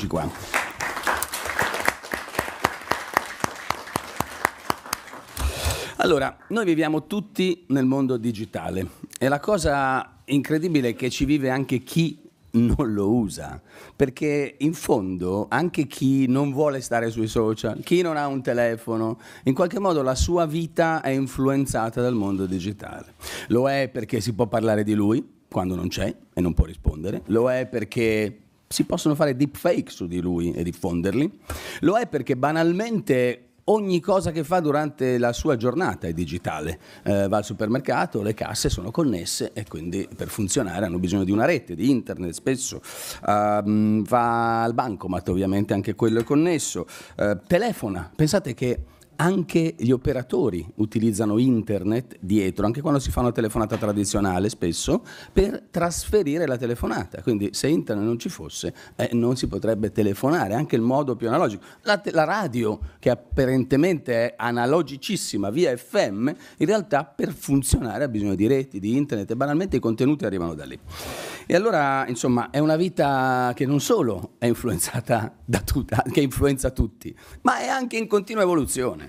eccoci qua. Allora, noi viviamo tutti nel mondo digitale e la cosa incredibile è che ci vive anche chi non lo usa, perché in fondo anche chi non vuole stare sui social, chi non ha un telefono, in qualche modo la sua vita è influenzata dal mondo digitale. Lo è perché si può parlare di lui quando non c'è e non può rispondere, lo è perché si possono fare deepfake su di lui e diffonderli. Lo è perché banalmente ogni cosa che fa durante la sua giornata è digitale. Eh, va al supermercato, le casse sono connesse e quindi per funzionare hanno bisogno di una rete, di internet spesso. Uh, va al bancomat ovviamente, anche quello è connesso. Uh, telefona, pensate che anche gli operatori utilizzano internet dietro, anche quando si fa una telefonata tradizionale spesso, per trasferire la telefonata. Quindi se internet non ci fosse eh, non si potrebbe telefonare, anche il modo più analogico. La, te- la radio, che apparentemente è analogicissima via FM, in realtà per funzionare ha bisogno di reti, di internet e banalmente i contenuti arrivano da lì. E allora, insomma, è una vita che non solo è influenzata da tutta, che influenza tutti, ma è anche in continua evoluzione.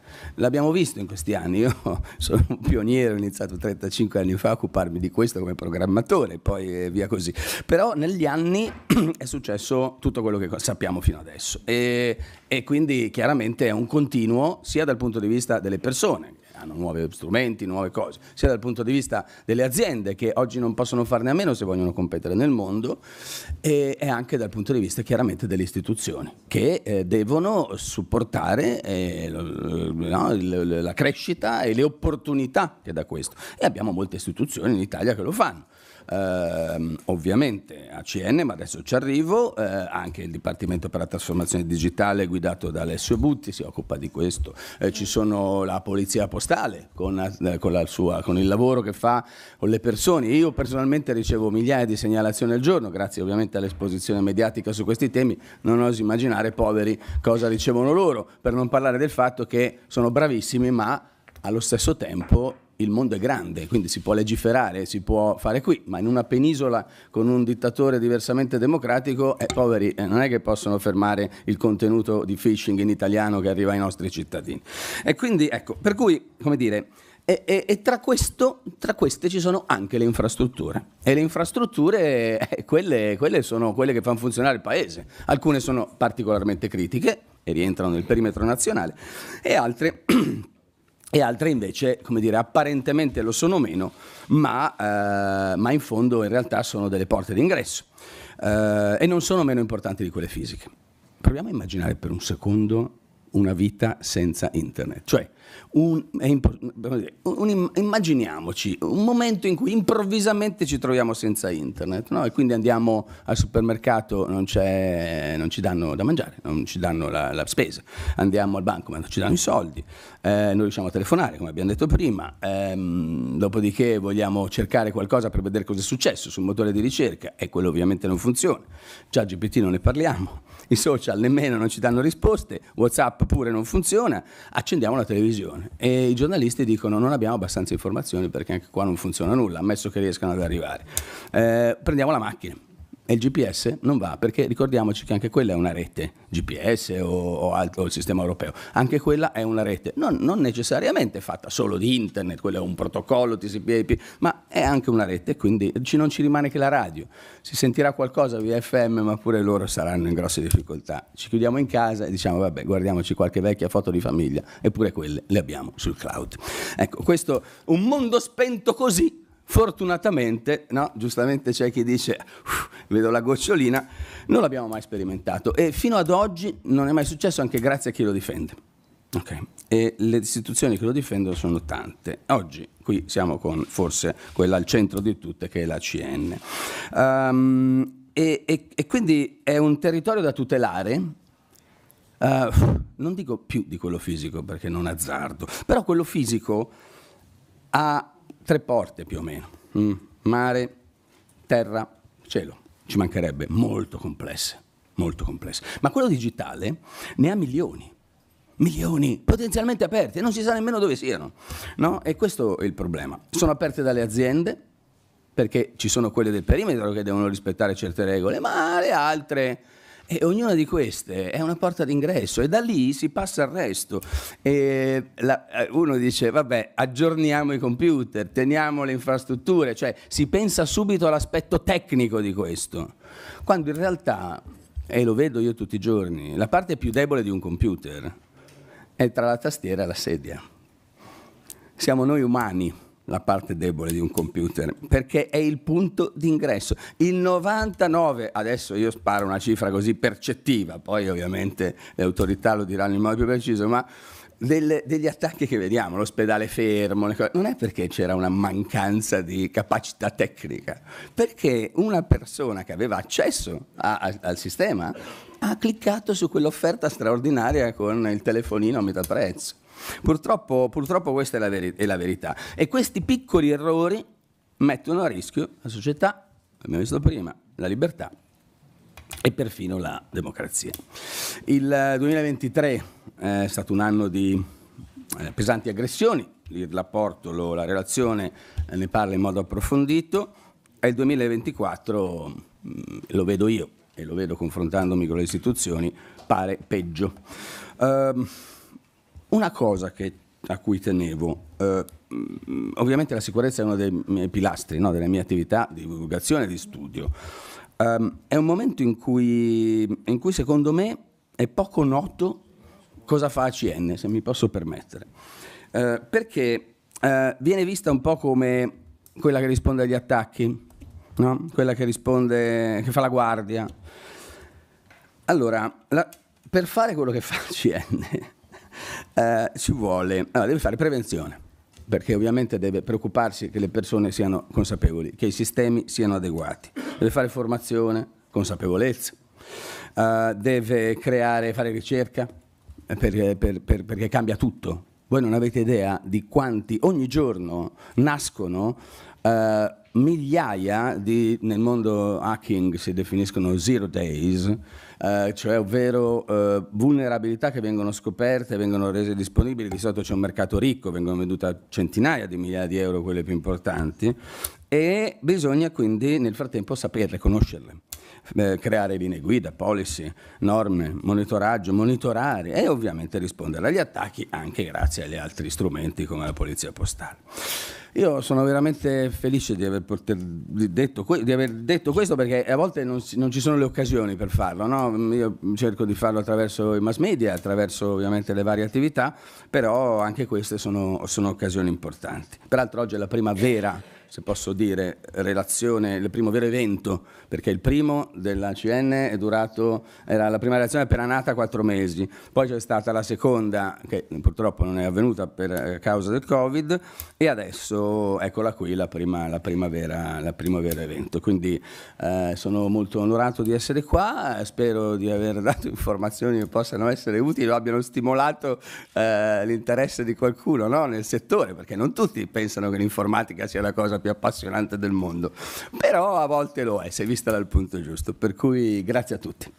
L'abbiamo visto in questi anni, io sono un pioniere, ho iniziato 35 anni fa a occuparmi di questo come programmatore, poi eh, via così. Però negli anni è successo tutto quello che sappiamo fino adesso e, e quindi chiaramente è un continuo sia dal punto di vista delle persone, hanno nuovi strumenti, nuove cose, sia dal punto di vista delle aziende che oggi non possono farne a meno se vogliono competere nel mondo, e, anche dal punto di vista chiaramente delle istituzioni che eh, devono supportare eh, no, la crescita e le opportunità che dà questo. E abbiamo molte istituzioni in Italia che lo fanno. Uh, ovviamente ACN, ma adesso ci arrivo, uh, anche il Dipartimento per la trasformazione digitale guidato da Alessio Butti si occupa di questo, uh, ci sono la Polizia Postale con, eh, con, sua, con, il lavoro che fa con le persone, io personalmente ricevo migliaia di segnalazioni al giorno, grazie ovviamente all'esposizione mediatica su questi temi, non oso immaginare poveri cosa ricevono loro, per non parlare del fatto che sono bravissimi, ma allo stesso tempo il mondo è grande, quindi si può legiferare, si può fare qui, ma in una penisola con un dittatore diversamente democratico, eh, poveri, eh, non è che possono fermare il contenuto di phishing in italiano che arriva ai nostri cittadini. E quindi, ecco, per cui, come dire, e, e, e tra, questo, tra, queste ci sono anche le infrastrutture. E le infrastrutture, eh, quelle, quelle sono quelle che fanno funzionare il paese. Alcune sono particolarmente critiche, e rientrano nel perimetro nazionale, e altre, e altre invece, come dire, apparentemente lo sono meno, ma, eh, ma in fondo in realtà sono delle porte d'ingresso eh, e non sono meno importanti di quelle fisiche. Proviamo a immaginare per un secondo una vita senza internet, cioè un, un, immaginiamoci un momento in cui improvvisamente ci troviamo senza internet no? e quindi andiamo al supermercato, non, non, ci danno da mangiare, non ci danno la, la spesa, andiamo al banco, ma non ci danno i soldi, eh, non riusciamo a telefonare come abbiamo detto prima, ehm, dopodiché vogliamo cercare qualcosa per vedere cosa è successo sul motore di ricerca e quello ovviamente non funziona, già GPT non ne parliamo, i social nemmeno non ci danno risposte, Whatsapp pure non funziona, accendiamo la televisione televisione e i giornalisti dicono non abbiamo abbastanza informazioni perché anche qua non funziona nulla, ammesso che riescano ad arrivare. Eh, prendiamo la macchina e il GPS non va, perché ricordiamoci che anche quella è una rete, GPS o, o, altro, o il sistema europeo, anche quella è una rete, non, non, necessariamente fatta solo di internet, quello è un protocollo TCP/IP, ma è anche una rete, quindi ci, non ci rimane che la radio. Si sentirà qualcosa via FM, ma pure loro saranno in grosse difficoltà. Ci chiudiamo in casa e diciamo, vabbè, guardiamoci qualche vecchia foto di famiglia, eppure quelle le abbiamo sul cloud. Ecco, questo, un mondo spento così Fortunatamente, no, giustamente c'è chi dice, vedo la gocciolina, non l'abbiamo mai sperimentato e fino ad oggi non è mai successo anche grazie a chi lo difende. Okay. E le istituzioni che lo difendono sono tante. Oggi qui siamo con forse quella al centro di tutte che è la CN. Um, ehm, e, e, e, quindi è un territorio da tutelare. Uh, non dico più di quello fisico perché non azzardo, però quello fisico ha tre porte più o meno, mm. mare, terra, cielo. Ci mancherebbe molto complesse, molto complesse. Ma quello digitale ne ha milioni, milioni potenzialmente aperte, non si sa nemmeno dove siano. No? E questo è il problema. Sono aperte dalle aziende, perché ci sono quelle del perimetro che devono rispettare certe regole, ma le altre e ognuna di queste è una porta d'ingresso e da lì si passa al resto. La, eh, uno dice, vabbè, aggiorniamo i computer, teniamo le infrastrutture, cioè si pensa subito all'aspetto tecnico di questo, quando in realtà, e lo vedo io tutti i giorni, la parte più debole di un computer è tra la tastiera e la sedia. Siamo noi umani la parte debole di un computer, perché è il punto d'ingresso. Il 99, adesso io sparo una cifra così percettiva, poi ovviamente le autorità lo diranno in modo più preciso, ma delle, degli attacchi che vediamo, l'ospedale fermo, non è perché c'era una mancanza di capacità tecnica, perché una persona che aveva accesso a, a, al sistema ha cliccato su quell'offerta straordinaria con il telefonino a metà prezzo. Purtroppo, purtroppo questa è la, veri- è la verità. E questi piccoli errori mettono a rischio la società, l'abbiamo visto prima, la libertà e perfino la democrazia. Il 2023 eh, eh, è stato un anno di eh, pesanti aggressioni, l'apporto, la relazione ne parla in modo approfondito, e il 2024 mm, lo vedo io e lo vedo confrontandomi con le istituzioni, pare peggio. Um, una cosa che, a cui tenevo, eh, mm, ovviamente la sicurezza è uno dei miei pilastri, no? delle mie attività di divulgazione e di studio. Um, è un momento in cui, in cui, secondo me è poco noto cosa fa ACN, se mi posso permettere, uh, perché uh, viene vista un po' come quella che risponde agli attacchi, no? quella che risponde, che fa la guardia. Allora, la, per fare quello che fa ACN eh, ci vuole, allora, deve fare prevenzione, perché ovviamente deve preoccuparsi che le persone siano consapevoli, che i sistemi siano adeguati, deve fare formazione, consapevolezza, eh, deve creare, fare ricerca, eh, perché, per, per, perché cambia tutto, voi non avete idea di quanti ogni giorno nascono eh, migliaia di, nel mondo hacking si definiscono zero days, eh, cioè ovvero eh, vulnerabilità che vengono scoperte, vengono rese disponibili, di solito c'è un mercato ricco, vengono vendute a centinaia di migliaia di euro quelle più importanti e bisogna quindi nel frattempo saperle, conoscerle. Eh, creare linee guida, policy, norme, monitoraggio, monitorare e ovviamente rispondere agli attacchi anche grazie agli altri strumenti come la polizia postale. Io sono veramente felice di aver, detto, di aver detto, questo perché a volte non, non, ci sono le occasioni per farlo. No? Io cerco di farlo attraverso i mass media, attraverso ovviamente le varie attività, però anche queste sono, sono occasioni importanti. Peraltro oggi è la prima vera se posso dire, relazione, il primo vero evento, perché il primo dell'ACN è durato, era la prima relazione appena nata quattro mesi, poi c'è stata la seconda che purtroppo non è avvenuta per eh, causa del Covid e adesso eccola qui la prima, la prima, vera, la prima vera evento. Quindi eh, sono molto onorato di essere qua, eh, spero di aver dato informazioni che possano essere utili o abbiano stimolato eh, l'interesse di qualcuno no? nel settore, perché non tutti pensano che l'informatica sia la cosa più appassionante del mondo, però a volte lo è, se vista dal punto giusto, per cui grazie a tutti.